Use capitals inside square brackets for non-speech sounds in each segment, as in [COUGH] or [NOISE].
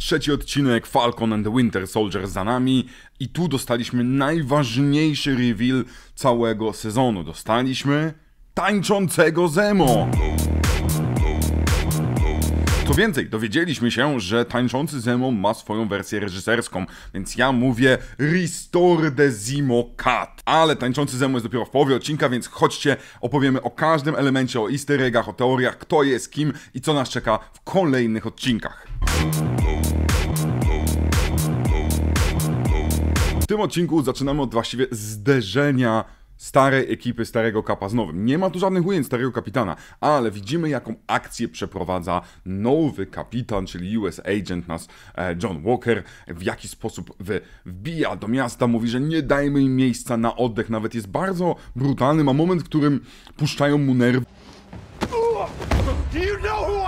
Trzeci odcinek Falcon and the Winter Soldier za nami i tu dostaliśmy najważniejszy reveal całego sezonu. Dostaliśmy tańczącego Zemo. Co więcej, dowiedzieliśmy się, że Tańczący Zemo ma swoją wersję reżyserską, więc ja mówię Restore the Zemo Cut. Ale Tańczący Zemo jest dopiero w połowie odcinka, więc chodźcie, opowiemy o każdym elemencie, o easter eggach, o teoriach, kto jest kim i co nas czeka w kolejnych odcinkach. W tym odcinku zaczynamy od właściwie zderzenia starej ekipy, starego kapa z nowym. Nie ma tu żadnych ujęć starego kapitana, ale widzimy jaką akcję przeprowadza nowy kapitan, czyli US agent nas e, John Walker, w jaki sposób wbija do miasta, mówi, że nie dajmy im miejsca na oddech, nawet jest bardzo brutalny, ma moment, w którym puszczają mu nerwy. Do you know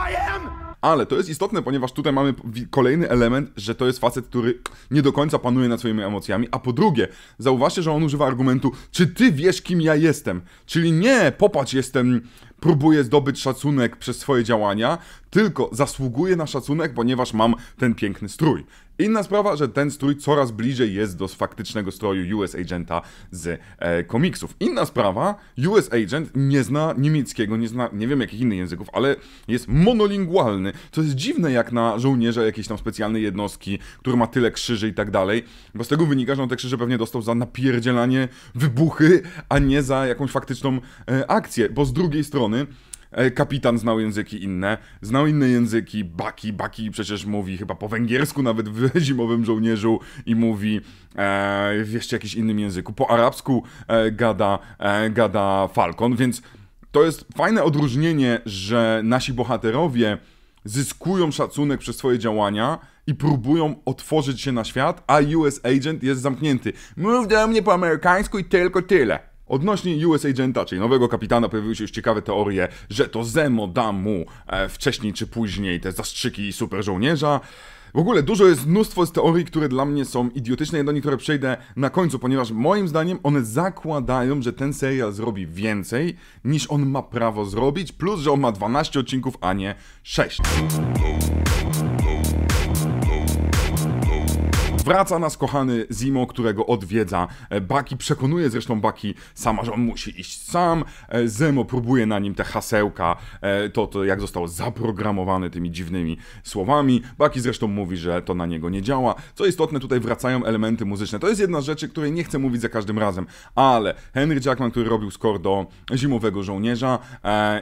ale to jest istotne, ponieważ tutaj mamy kolejny element, że to jest facet, który nie do końca panuje nad swoimi emocjami. A po drugie, zauważcie, że on używa argumentu, czy ty wiesz, kim ja jestem? Czyli nie, popatrz, jestem próbuję zdobyć szacunek przez swoje działania, tylko zasługuję na szacunek, ponieważ mam ten piękny strój. Inna sprawa, że ten strój coraz bliżej jest do faktycznego stroju US Agenta z e, komiksów. Inna sprawa, US Agent nie zna niemieckiego, nie zna, nie wiem jakich innych języków, ale jest monolingualny. To jest dziwne jak na żołnierza jakiejś tam specjalnej jednostki, który ma tyle krzyży i tak dalej, bo z tego wynika, że on te krzyże pewnie dostał za napierdzielanie wybuchy, a nie za jakąś faktyczną e, akcję, bo z drugiej strony E, kapitan znał języki inne, znał inne języki, Baki, Baki przecież mówi chyba po węgiersku nawet w [LAUGHS] Zimowym Żołnierzu i mówi e, jeszcze jakiś innym języku, po arabsku e, gada, e, gada Falcon, więc to jest fajne odróżnienie, że nasi bohaterowie zyskują szacunek przez swoje działania i próbują otworzyć się na świat, a US Agent jest zamknięty. Mów do mnie po amerykańsku i tylko tyle. Odnośnie US Agenta, czyli nowego kapitana, pojawiły się już ciekawe teorie, że to Zemo da mu e, wcześniej czy później te zastrzyki super żołnierza. W ogóle dużo jest mnóstwo z teorii, które dla mnie są idiotyczne. Ja do niektórych przejdę na końcu, ponieważ moim zdaniem one zakładają, że ten serial zrobi więcej niż on ma prawo zrobić, plus że on ma 12 odcinków, a nie 6. Wraca nas kochany Zimo, którego odwiedza e, Baki. Przekonuje zresztą Baki sama, że on musi iść sam. E, Zemo próbuje na nim te hasełka, e, to, to jak został zaprogramowany tymi dziwnymi słowami. Baki zresztą mówi, że to na niego nie działa. Co istotne, tutaj wracają elementy muzyczne. To jest jedna z rzeczy, której nie chcę mówić za każdym razem, ale Henry Jackman, który robił score do Zimowego Żołnierza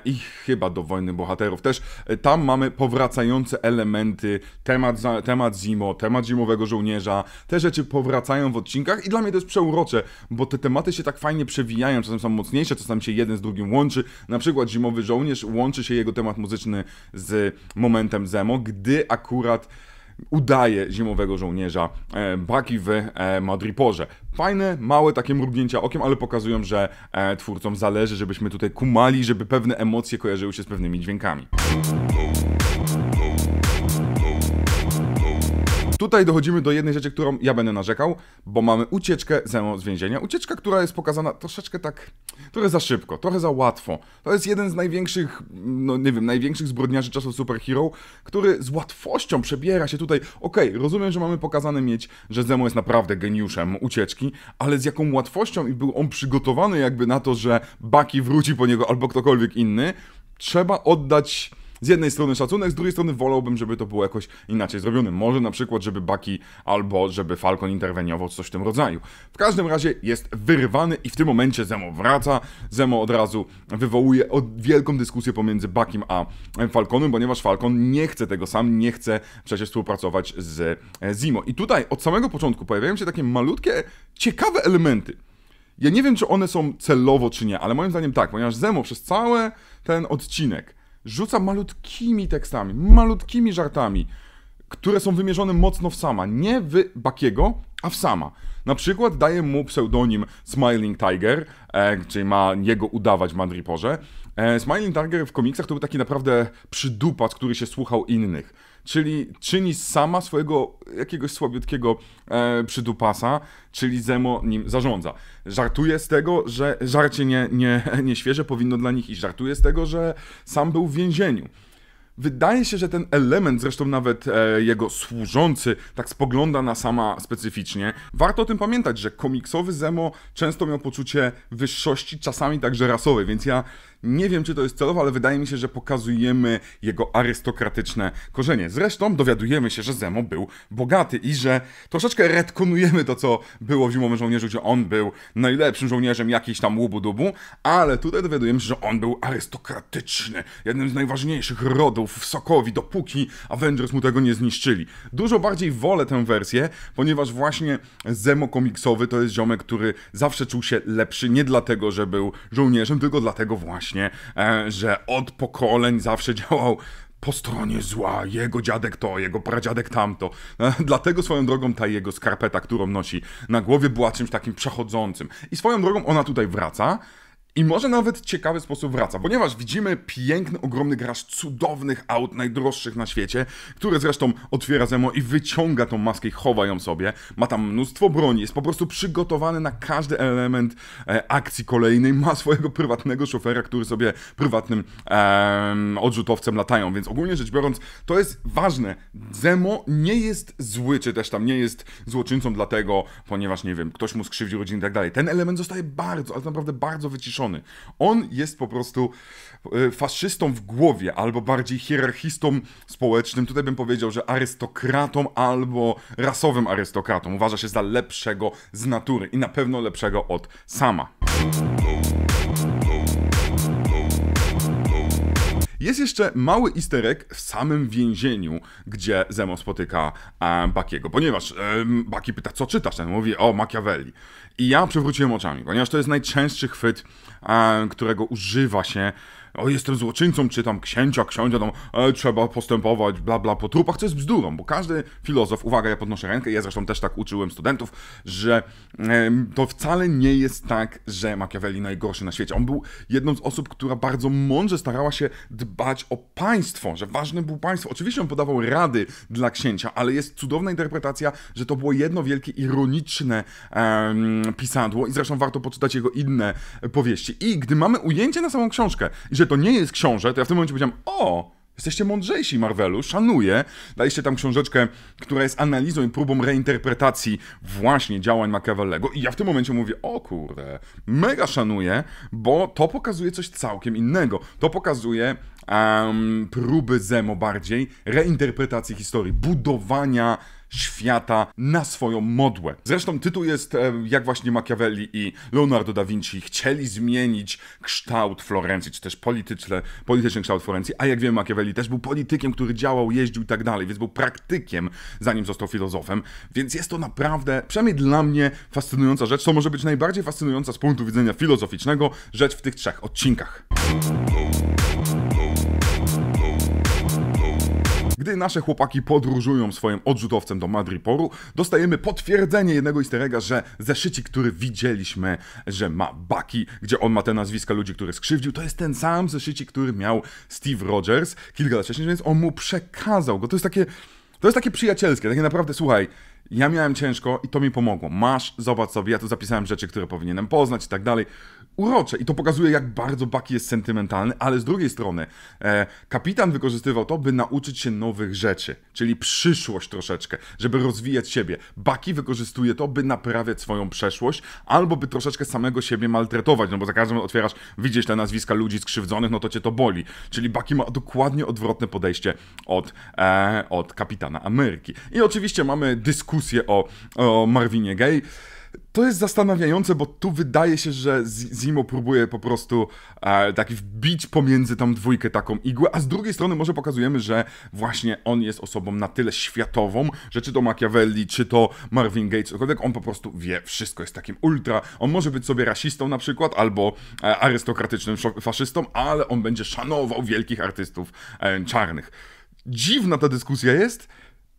i chyba do Wojny Bohaterów też, tam mamy powracające elementy, temat, temat Zimo, temat Zimowego Żołnierza, te rzeczy powracają w odcinkach i dla mnie to jest przeurocze, bo te tematy się tak fajnie przewijają, czasem są mocniejsze, czasem się jeden z drugim łączy. Na przykład Zimowy Żołnierz łączy się jego temat muzyczny z momentem Zemo, gdy akurat udaje zimowego żołnierza e, Baki w e, Madriporze. Fajne, małe takie mrugnięcia okiem, ale pokazują, że e, twórcom zależy, żebyśmy tutaj kumali, żeby pewne emocje kojarzyły się z pewnymi dźwiękami. No Tutaj dochodzimy do jednej rzeczy, którą ja będę narzekał, bo mamy ucieczkę Zemo z więzienia. Ucieczka, która jest pokazana troszeczkę tak, trochę za szybko, trochę za łatwo. To jest jeden z największych, no nie wiem, największych zbrodniarzy czasów superhero, który z łatwością przebiera się tutaj. Okej, okay, rozumiem, że mamy pokazane mieć, że Zemo jest naprawdę geniuszem ucieczki, ale z jaką łatwością i był on przygotowany jakby na to, że Baki wróci po niego albo ktokolwiek inny, trzeba oddać z jednej strony szacunek, z drugiej strony wolałbym, żeby to było jakoś inaczej zrobione. Może na przykład, żeby Baki albo żeby Falcon interweniował, coś w tym rodzaju. W każdym razie jest wyrwany i w tym momencie Zemo wraca. Zemo od razu wywołuje od wielką dyskusję pomiędzy Bakim a Falconem, ponieważ Falcon nie chce tego sam, nie chce przecież współpracować z e, Zimo. I tutaj od samego początku pojawiają się takie malutkie, ciekawe elementy. Ja nie wiem, czy one są celowo, czy nie, ale moim zdaniem tak, ponieważ Zemo przez cały ten odcinek rzuca malutkimi tekstami, malutkimi żartami, które są wymierzone mocno w sama. Nie w Bakiego, a w sama. Na przykład daje mu pseudonim Smiling Tiger, e, czyli ma jego udawać w Madriporze, E, Smiling Tiger w komiksach to był taki naprawdę przydupat, który się słuchał innych. Czyli czyni sama swojego jakiegoś słabiutkiego e, przydupasa, czyli Zemo nim zarządza. Żartuje z tego, że żarcie nie, nie, [LAUGHS] nie świeże powinno dla nich iść. Żartuje z tego, że sam był w więzieniu. Wydaje się, że ten element, zresztą nawet e, jego służący, tak spogląda na sama specyficznie. Warto o tym pamiętać, że komiksowy Zemo często miał poczucie wyższości, czasami także rasowej, więc ja nie wiem, czy to jest celowe, ale wydaje mi się, że pokazujemy jego arystokratyczne korzenie. Zresztą dowiadujemy się, że Zemo był bogaty i że troszeczkę retkonujemy to, co było w Zimowym Żołnierzu, gdzie on był najlepszym żołnierzem jakiejś tam łubu-dubu, ale tutaj dowiadujemy się, że on był arystokratyczny, jednym z najważniejszych rodów w Sokowi, dopóki Avengers mu tego nie zniszczyli. Dużo bardziej wolę tę wersję, ponieważ właśnie Zemo komiksowy to jest ziomek, który zawsze czuł się lepszy nie dlatego, że był żołnierzem, tylko dlatego właśnie, E, że od pokoleń zawsze działał po stronie zła, jego dziadek to, jego pradziadek tamto. E, dlatego swoją drogą ta jego skarpeta, którą nosi na głowie, była czymś takim przechodzącym. I swoją drogą ona tutaj wraca, i może nawet ciekawy sposób wraca, ponieważ widzimy piękny, ogromny garaż cudownych aut, najdroższych na świecie, który zresztą otwiera Zemo i wyciąga tą maskę i chowa ją sobie. Ma tam mnóstwo broni, jest po prostu przygotowany na każdy element e, akcji kolejnej, ma swojego prywatnego szofera, który sobie prywatnym e, odrzutowcem latają, więc ogólnie rzecz biorąc, to jest ważne. Zemo nie jest zły, czy też tam nie jest złoczyńcą dlatego, ponieważ, nie wiem, ktoś mu skrzywdził rodzinę i tak dalej. Ten element zostaje bardzo, ale naprawdę bardzo wyciszony on jest po prostu e, faszystą w głowie, albo bardziej hierarchistą społecznym. Tutaj bym powiedział, że arystokratą albo rasowym arystokratą. Uważa się za lepszego z natury i na pewno lepszego od sama. No Jest jeszcze mały isterek w samym więzieniu, gdzie Zemo spotyka e, Bakiego, ponieważ e, Baki pyta, co czytasz? Ten mówi, o Machiavelli. I ja przewróciłem oczami, ponieważ to jest najczęstszy chwyt, e, którego używa się o, jestem złoczyńcą, czy tam księcia, księcia, tam e, trzeba postępować, bla, bla, po trupach, to jest bzdurą, bo każdy filozof, uwaga, ja podnoszę rękę, ja zresztą też tak uczyłem studentów, że e, to wcale nie jest tak, że Machiavelli najgorszy na świecie. On był jedną z osób, która bardzo mądrze starała się dbać o państwo, że ważne był państwo. Oczywiście on podawał rady dla księcia, ale jest cudowna interpretacja, że to było jedno wielkie ironiczne e, pisadło i zresztą warto poczytać jego inne powieści. I gdy mamy ujęcie na samą książkę, i że to nie jest książę, to ja w tym momencie powiedziałem, o, Jesteście mądrzejsi, Marvelu, szanuję. Daliście tam książeczkę, która jest analizą i próbą reinterpretacji właśnie działań Machiavellego. I ja w tym momencie mówię, o kurde, mega szanuję, bo to pokazuje coś całkiem innego. To pokazuje um, próby Zemo bardziej, reinterpretacji historii, budowania świata na swoją modłę. Zresztą tytuł jest, e, jak właśnie Machiavelli i Leonardo da Vinci chcieli zmienić kształt Florencji, czy też polityczne, polityczny kształt Florencji, a jak wiemy Machiavelli też był politykiem, który działał, jeździł i tak dalej, więc był praktykiem, zanim został filozofem, więc jest to naprawdę, przynajmniej dla mnie, fascynująca rzecz, co może być najbardziej fascynująca z punktu widzenia filozoficznego rzecz w tych trzech odcinkach. Gdy nasze chłopaki podróżują swoim odrzutowcem do Madriporu, dostajemy potwierdzenie jednego easterega, że zeszycik, który widzieliśmy, że ma baki, gdzie on ma te nazwiska ludzi, których skrzywdził, to jest ten sam zeszycik, który miał Steve Rogers kilka lat wcześniej, więc on mu przekazał go. To jest takie... To jest takie przyjacielskie, takie naprawdę, słuchaj, ja miałem ciężko i to mi pomogło. Masz, zobacz sobie, ja tu zapisałem rzeczy, które powinienem poznać i tak dalej urocze. I to pokazuje, jak bardzo Bucky jest sentymentalny, ale z drugiej strony e, kapitan wykorzystywał to, by nauczyć się nowych rzeczy, czyli przyszłość troszeczkę, żeby rozwijać siebie. Bucky wykorzystuje to, by naprawiać swoją przeszłość, albo by troszeczkę samego siebie maltretować, no bo za każdym razem otwierasz, widzisz te nazwiska ludzi skrzywdzonych, no to cię to boli. Czyli Bucky ma dokładnie odwrotne podejście od, e, od kapitana Ameryki. I oczywiście mamy dyskusję o, o Marvinie Gaye to jest zastanawiające, bo tu wydaje się, że Zimo próbuje po prostu e, wbić pomiędzy tam dwójkę taką igłę, a z drugiej strony może pokazujemy, że właśnie on jest osobą na tyle światową, że czy to Machiavelli, czy to Marvin Gates, cokolwiek, on po prostu wie wszystko, jest takim ultra. On może być sobie rasistą na przykład, albo e, arystokratycznym faszystą, ale on będzie szanował wielkich artystów e, czarnych. Dziwna ta dyskusja jest,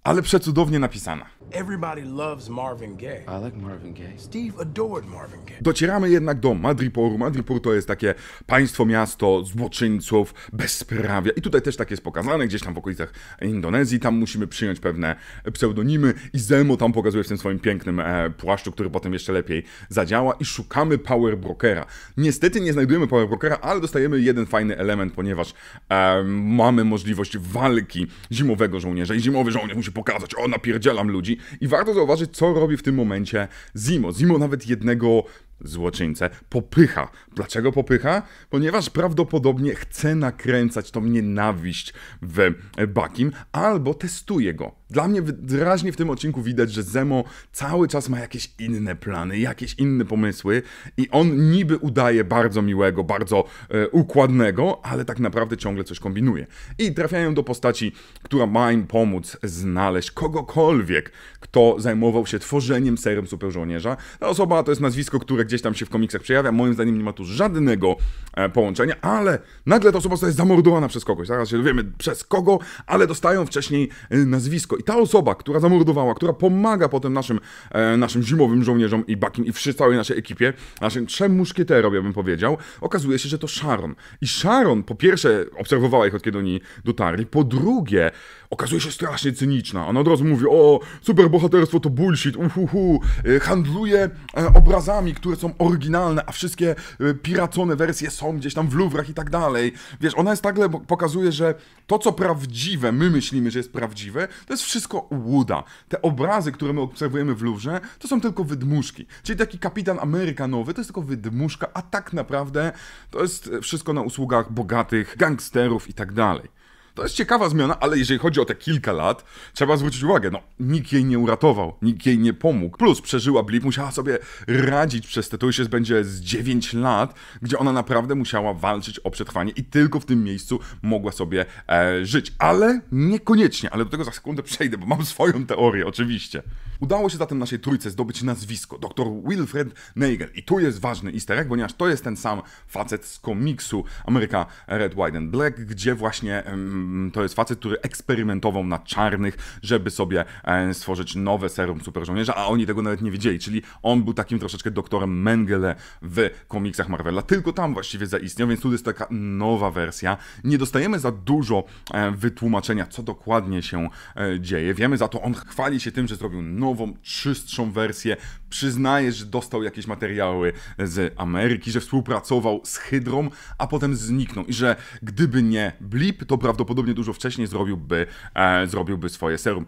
ale przecudownie napisana. Everybody loves Marvin Gaye. I like Marvin Gaye. Steve adored Marvin Gaye. Docieramy jednak do Madripooru, Madripur to jest takie państwo, miasto złoczyńców, bezprawia. I tutaj też tak jest pokazane, gdzieś tam w okolicach Indonezji. Tam musimy przyjąć pewne pseudonimy i Zemo tam pokazuje w tym swoim pięknym e, płaszczu, który potem jeszcze lepiej zadziała. I szukamy Power Brokera. Niestety nie znajdujemy Power Brokera, ale dostajemy jeden fajny element, ponieważ e, mamy możliwość walki zimowego żołnierza i zimowy żołnierz musi się pokazać, o napierdzielam ludzi. I warto zauważyć, co robi w tym momencie Zimo. Zimo nawet jednego złoczyńcę popycha. Dlaczego popycha? Ponieważ prawdopodobnie chce nakręcać tą nienawiść w Bakim albo testuje go. Dla mnie wyraźnie w tym odcinku widać, że Zemo cały czas ma jakieś inne plany, jakieś inne pomysły i on niby udaje bardzo miłego, bardzo e, układnego, ale tak naprawdę ciągle coś kombinuje. I trafiają do postaci, która ma im pomóc znaleźć kogokolwiek, kto zajmował się tworzeniem serem superżołnierza. Ta osoba to jest nazwisko, które gdzieś tam się w komiksach przejawia. Moim zdaniem nie ma tu żadnego e, połączenia, ale nagle ta osoba zostaje zamordowana przez kogoś. Zaraz się dowiemy przez kogo, ale dostają wcześniej e, nazwisko i ta osoba, która zamordowała, która pomaga potem naszym, e, naszym zimowym żołnierzom i bakim i przy całej naszej ekipie, naszym trzem muszkieterom, ja bym powiedział, okazuje się, że to Sharon. I Sharon po pierwsze obserwowała ich od kiedy oni dotarli, po drugie okazuje się strasznie cyniczna. Ona od razu mówi, o, superbohaterstwo to bullshit, uhuhu. E, handluje e, obrazami, które są oryginalne, a wszystkie e, piracone wersje są gdzieś tam w Luwrach i tak dalej. Wiesz, ona jest nagle, pokazuje, że to, co prawdziwe, my myślimy, że jest prawdziwe, to jest wszystko łuda. Te obrazy, które my obserwujemy w Luwrze, to są tylko wydmuszki. Czyli taki kapitan amerykanowy to jest tylko wydmuszka, a tak naprawdę to jest wszystko na usługach bogatych gangsterów i tak dalej. To jest ciekawa zmiana, ale jeżeli chodzi o te kilka lat, trzeba zwrócić uwagę, no nikt jej nie uratował, nikt jej nie pomógł. Plus przeżyła blip, musiała sobie radzić przez te, to już jest będzie z 9 lat, gdzie ona naprawdę musiała walczyć o przetrwanie i tylko w tym miejscu mogła sobie e, żyć. Ale niekoniecznie, ale do tego za sekundę przejdę, bo mam swoją teorię oczywiście. Udało się zatem naszej trójce zdobyć nazwisko, dr Wilfred Nagel. I tu jest ważny easter egg, ponieważ to jest ten sam facet z komiksu Ameryka Red, White and Black, gdzie właśnie um, to jest facet, który eksperymentował na czarnych, żeby sobie um, stworzyć nowe serum super żołnierza, a oni tego nawet nie wiedzieli, czyli on był takim troszeczkę doktorem Mengele w komiksach Marvela, tylko tam właściwie zaistniał, więc tu jest taka nowa wersja. Nie dostajemy za dużo um, wytłumaczenia, co dokładnie się e, dzieje. Wiemy za to, on chwali się tym, że zrobił nowe nową, czystszą wersję. Przyznaje, że dostał jakieś materiały z Ameryki, że współpracował z Hydrą, a potem zniknął. I że gdyby nie Blip, to prawdopodobnie dużo wcześniej zrobiłby, e, zrobiłby swoje serum.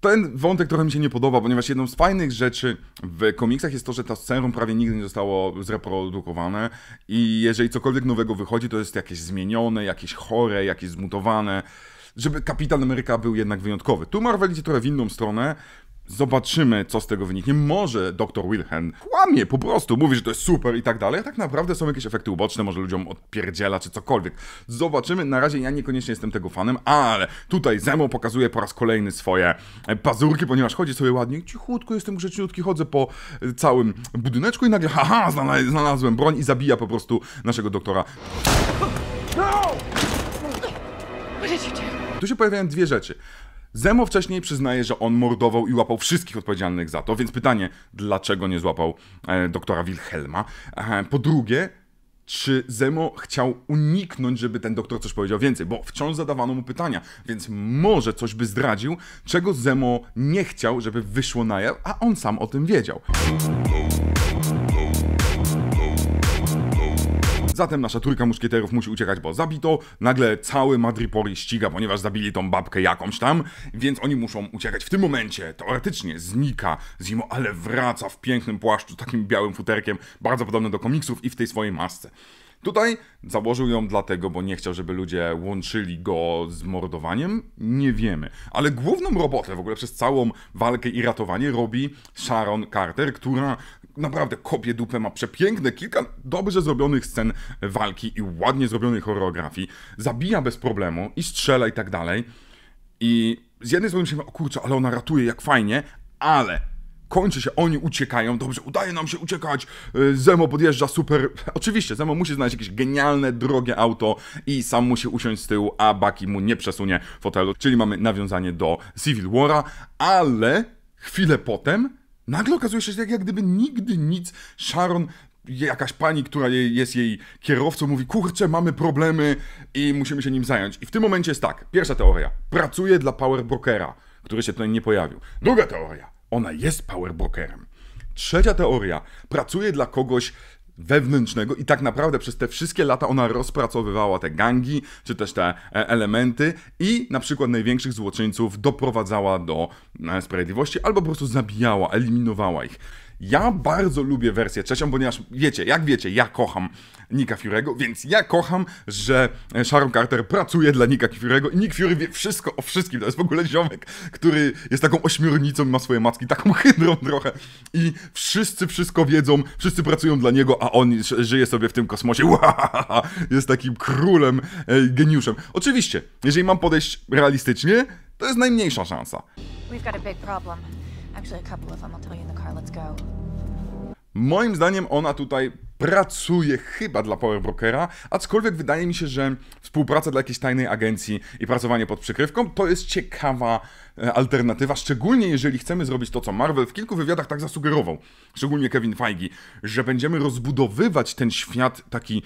Ten wątek trochę mi się nie podoba, ponieważ jedną z fajnych rzeczy w komiksach jest to, że to serum prawie nigdy nie zostało zreprodukowane i jeżeli cokolwiek nowego wychodzi, to jest jakieś zmienione, jakieś chore, jakieś zmutowane żeby Kapitan Ameryka był jednak wyjątkowy. Tu Marvel idzie trochę w inną stronę, Zobaczymy, co z tego wyniknie. Może dr Wilhelm kłamie, po prostu mówi, że to jest super i tak dalej, a tak naprawdę są jakieś efekty uboczne, może ludziom odpierdziela czy cokolwiek. Zobaczymy, na razie ja niekoniecznie jestem tego fanem, ale tutaj Zemo pokazuje po raz kolejny swoje e, pazurki, ponieważ chodzi sobie ładnie, cichutko, jestem grzeciutki, chodzę po e, całym budyneczku i nagle, haha, znalazłem broń i zabija po prostu naszego doktora. No! Tu się pojawiają dwie rzeczy. Zemo wcześniej przyznaje, że on mordował i łapał wszystkich odpowiedzialnych za to, więc pytanie, dlaczego nie złapał e, doktora Wilhelma? E, po drugie, czy Zemo chciał uniknąć, żeby ten doktor coś powiedział więcej, bo wciąż zadawano mu pytania, więc może coś by zdradził, czego Zemo nie chciał, żeby wyszło na jaw, a on sam o tym wiedział. Zatem nasza trójka muszkieterów musi uciekać, bo zabito. Nagle cały Madripori ściga, ponieważ zabili tą babkę jakąś tam, więc oni muszą uciekać. W tym momencie teoretycznie znika Zimo, ale wraca w pięknym płaszczu, takim białym futerkiem, bardzo podobnym do komiksów i w tej swojej masce. Tutaj założył ją dlatego, bo nie chciał, żeby ludzie łączyli go z mordowaniem? Nie wiemy. Ale główną robotę w ogóle przez całą walkę i ratowanie robi Sharon Carter, która naprawdę kopie dupę, ma przepiękne, kilka dobrze zrobionych scen walki i ładnie zrobionej choreografii. Zabija bez problemu i strzela i tak dalej. I z jednej strony myślimy, o kurczę, ale ona ratuje, jak fajnie, ale kończy się, oni uciekają, dobrze, udaje nam się uciekać, y, Zemo podjeżdża, super. [LAUGHS] Oczywiście, Zemo musi znaleźć jakieś genialne, drogie auto i sam musi usiąść z tyłu, a Baki mu nie przesunie fotelu, czyli mamy nawiązanie do Civil War'a, ale chwilę potem nagle okazuje się, że jak, gdyby nigdy nic, Sharon jakaś pani, która jest jej kierowcą, mówi: Kurczę, mamy problemy i musimy się nim zająć. I w tym momencie jest tak. Pierwsza teoria: pracuje dla power brokera, który się tutaj nie pojawił. Druga teoria: ona jest powerbrokerem. Trzecia teoria pracuje dla kogoś wewnętrznego i tak naprawdę przez te wszystkie lata ona rozpracowywała te gangi, czy też te e, elementy i na przykład największych złoczyńców doprowadzała do Sprawiedliwości, albo po prostu zabijała, eliminowała ich. Ja bardzo lubię wersję trzecią, ponieważ wiecie, jak wiecie, ja kocham Nika Fury'ego, więc ja kocham, że Sharon Carter pracuje dla Nika Fury'ego i Nick Fury wie wszystko o wszystkim. To jest w ogóle ziomek, który jest taką ośmiornicą, ma swoje macki, taką [LAUGHS] hydrą trochę i wszyscy wszystko wiedzą, wszyscy pracują dla niego, a on żyje sobie w tym kosmosie. Uahaha, [LAUGHS] jest takim królem, geniuszem. Oczywiście, jeżeli mam podejść realistycznie, to jest najmniejsza szansa. Moim zdaniem ona tutaj pracuje chyba dla Power Brokera, aczkolwiek wydaje mi się, że współpraca dla jakiejś tajnej agencji i pracowanie pod przykrywką to jest ciekawa e, alternatywa, szczególnie jeżeli chcemy zrobić to, co Marvel w kilku wywiadach tak zasugerował, szczególnie Kevin Feige, że będziemy rozbudowywać ten świat taki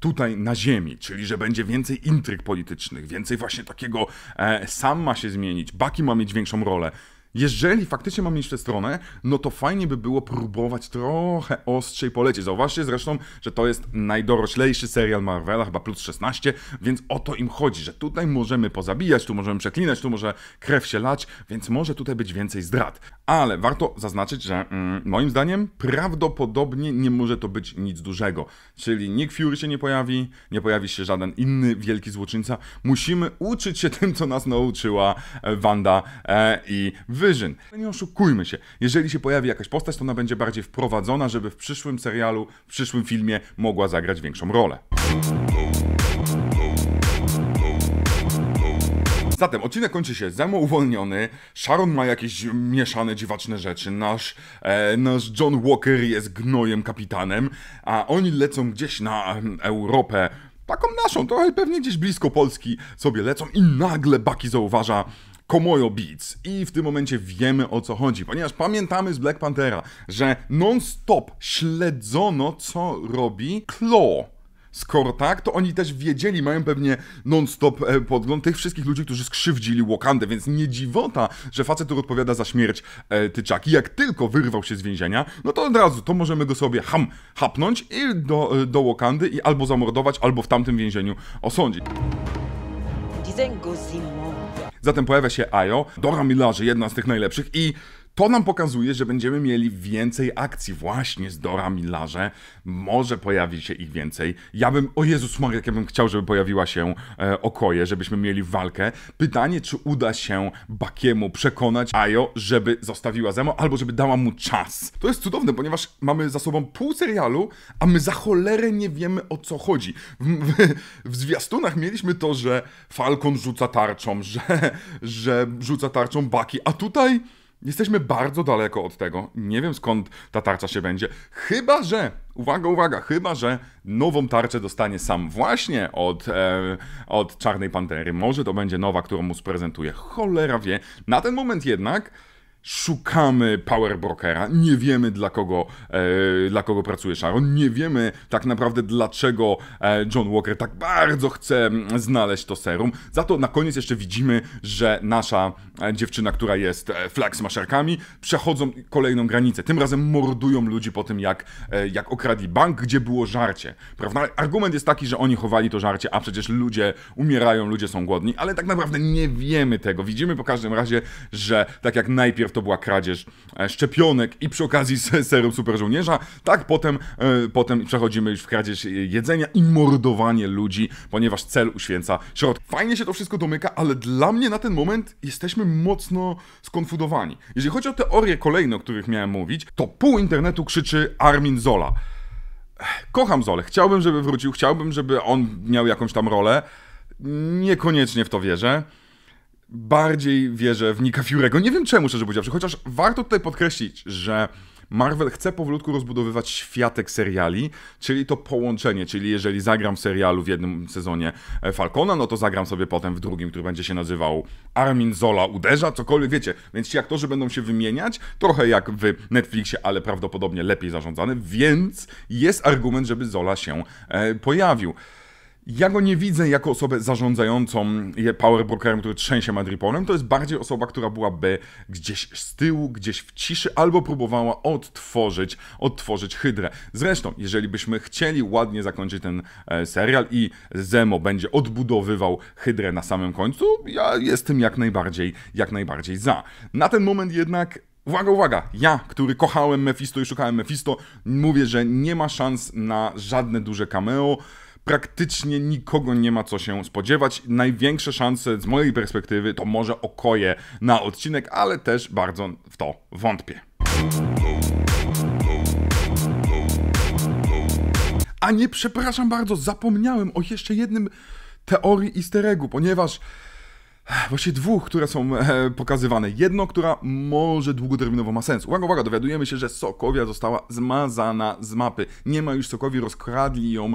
tutaj na ziemi, czyli że będzie więcej intryg politycznych, więcej właśnie takiego e, sam ma się zmienić, Baki ma mieć większą rolę. Jeżeli faktycznie mam mieć tę stronę, no to fajnie by było próbować trochę ostrzej polecieć. Zauważcie zresztą, że to jest najdoroślejszy serial Marvela, chyba plus 16, więc o to im chodzi, że tutaj możemy pozabijać, tu możemy przeklinać, tu może krew się lać, więc może tutaj być więcej zdrad. Ale warto zaznaczyć, że mm, moim zdaniem prawdopodobnie nie może to być nic dużego. Czyli Nick Fury się nie pojawi, nie pojawi się żaden inny wielki złoczyńca. Musimy uczyć się [LAUGHS] tym, co nas nauczyła e, Wanda e, i Vision. No nie oszukujmy się, jeżeli się pojawi jakaś postać, to ona będzie bardziej wprowadzona, żeby w przyszłym serialu, w przyszłym filmie mogła zagrać większą rolę. Zatem odcinek kończy się Zemo uwolniony, Sharon ma jakieś mieszane, dziwaczne rzeczy, nasz, e, nasz John Walker jest gnojem kapitanem, a oni lecą gdzieś na Europę, taką naszą, trochę pewnie gdzieś blisko Polski sobie lecą i nagle Baki zauważa Komoyo Beats. I w tym momencie wiemy o co chodzi, ponieważ pamiętamy z Black Panthera, że non-stop śledzono, co robi Claw. Skoro tak, to oni też wiedzieli, mają pewnie non-stop e, podgląd tych wszystkich ludzi, którzy skrzywdzili Wakandę, więc nie dziwota, że facet, który odpowiada za śmierć e, Tyczaki, jak tylko wyrwał się z więzienia, no to od razu, to możemy go sobie ham, hapnąć i do, e, do Wakandy i albo zamordować, albo w tamtym więzieniu osądzić. Dzień Zatem pojawia się Ajo, Dora Millerzy, jedna z tych najlepszych i to nam pokazuje, że będziemy mieli więcej akcji właśnie z Dora Millarze. Może pojawi się ich więcej. Ja bym, o Jezus Maria, ja bym chciał, żeby pojawiła się e, Okoje, żebyśmy mieli walkę. Pytanie, czy uda się Bakiemu przekonać Ajo, żeby zostawiła Zemo, albo żeby dała mu czas. To jest cudowne, ponieważ mamy za sobą pół serialu, a my za cholerę nie wiemy o co chodzi. W, w, w zwiastunach mieliśmy to, że Falcon rzuca tarczą, że, że rzuca tarczą Baki, a tutaj... Jesteśmy bardzo daleko od tego. Nie wiem skąd ta tarcza się będzie. Chyba, że, uwaga, uwaga, chyba, że nową tarczę dostanie sam właśnie od, e, od Czarnej Pantery. Może to będzie nowa, którą mu sprezentuje. Cholera wie. Na ten moment jednak szukamy power brokera, nie wiemy dla kogo, e, dla kogo pracuje Sharon, nie wiemy tak naprawdę dlaczego e, John Walker tak bardzo chce mm, znaleźć to serum. Za to na koniec jeszcze widzimy, że nasza e, dziewczyna, która jest e, flag maszerkami, przechodzą kolejną granicę. Tym razem mordują ludzi po tym, jak, jak okradli bank, gdzie było żarcie. Prawda? Argument jest taki, że oni chowali to żarcie, a przecież ludzie umierają, ludzie są głodni, ale tak naprawdę nie wiemy tego. Widzimy po każdym razie, że tak jak najpierw najpierw to była kradzież e, szczepionek i przy okazji serum superżołnierza, tak potem, e, potem przechodzimy już w kradzież jedzenia i mordowanie ludzi, ponieważ cel uświęca środki. Fajnie się to wszystko domyka, ale dla mnie na ten moment jesteśmy mocno skonfudowani. Jeżeli chodzi o teorie kolejne, o których miałem mówić, to pół internetu krzyczy Armin Zola. Kocham Zolę, chciałbym, żeby wrócił, chciałbym, żeby on miał jakąś tam rolę. Niekoniecznie w to wierzę bardziej wierzę w Nika Fiurego. Nie wiem czemu, szczerze powiedziawszy, chociaż warto tutaj podkreślić, że Marvel chce powolutku rozbudowywać światek seriali, czyli to połączenie, czyli jeżeli zagram w serialu w jednym sezonie e, Falcona, no to zagram sobie potem w drugim, który będzie się nazywał Armin Zola uderza, cokolwiek, wiecie, więc ci aktorzy będą się wymieniać, trochę jak w Netflixie, ale prawdopodobnie lepiej zarządzany, więc jest argument, żeby Zola się e, pojawił. Ja go nie widzę jako osobę zarządzającą powerbrokerem, który trzęsie madriponem. To jest bardziej osoba, która byłaby gdzieś z tyłu, gdzieś w ciszy, albo próbowała odtworzyć, odtworzyć hydrę. Zresztą, jeżeli byśmy chcieli ładnie zakończyć ten e, serial i Zemo będzie odbudowywał hydrę na samym końcu, ja jestem jak najbardziej, jak najbardziej za. Na ten moment jednak Uwaga, uwaga! Ja, który kochałem Mephisto i szukałem Mephisto, mówię, że nie ma szans na żadne duże cameo praktycznie nikogo nie ma co się spodziewać. Największe szanse z mojej perspektywy to może okoje na odcinek, ale też bardzo w to wątpię. A nie, przepraszam bardzo, zapomniałem o jeszcze jednym teorii easter eggu, ponieważ e, Właściwie dwóch, które są e, pokazywane. Jedno, która może długoterminowo ma sens. Uwaga, uwaga, dowiadujemy się, że Sokowia została zmazana z mapy. Nie ma już Sokowi, rozkradli ją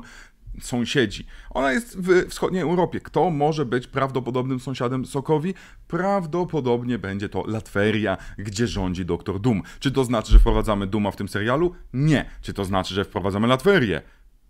sąsiedzi. Ona jest w wschodniej Europie. Kto może być prawdopodobnym sąsiadem Sokowi? Prawdopodobnie będzie to Latweria, gdzie rządzi doktor Doom. Czy to znaczy, że wprowadzamy Duma w tym serialu? Nie. Czy to znaczy, że wprowadzamy Latwerię?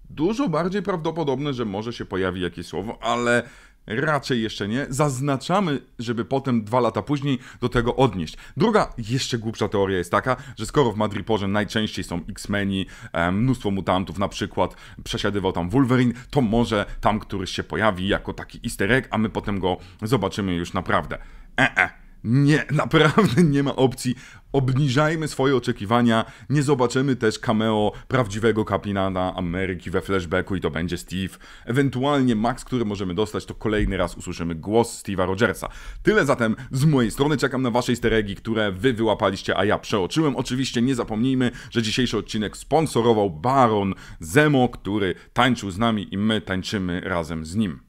Dużo bardziej prawdopodobne, że może się pojawi jakieś słowo, ale Raczej jeszcze nie. Zaznaczamy, żeby potem dwa lata później do tego odnieść. Druga, jeszcze głupsza teoria jest taka, że skoro w Madriporze najczęściej są X-Meni, e, mnóstwo mutantów, na przykład przesiadywał tam Wolverine, to może tam któryś się pojawi jako taki easter egg, a my potem go zobaczymy już naprawdę. E-e, nie, [LAUGHS] naprawdę nie ma opcji. Obniżajmy swoje oczekiwania. Nie zobaczymy też cameo prawdziwego kapitana Ameryki we flashbacku i to będzie Steve. Ewentualnie Max, który możemy dostać, to kolejny raz usłyszymy głos Steve'a Rogersa. Tyle zatem z mojej strony. Czekam na wasze steregi, które wy wyłapaliście, a ja przeoczyłem. Oczywiście nie zapomnijmy, że dzisiejszy odcinek sponsorował Baron Zemo, który tańczył z nami i my tańczymy razem z nim.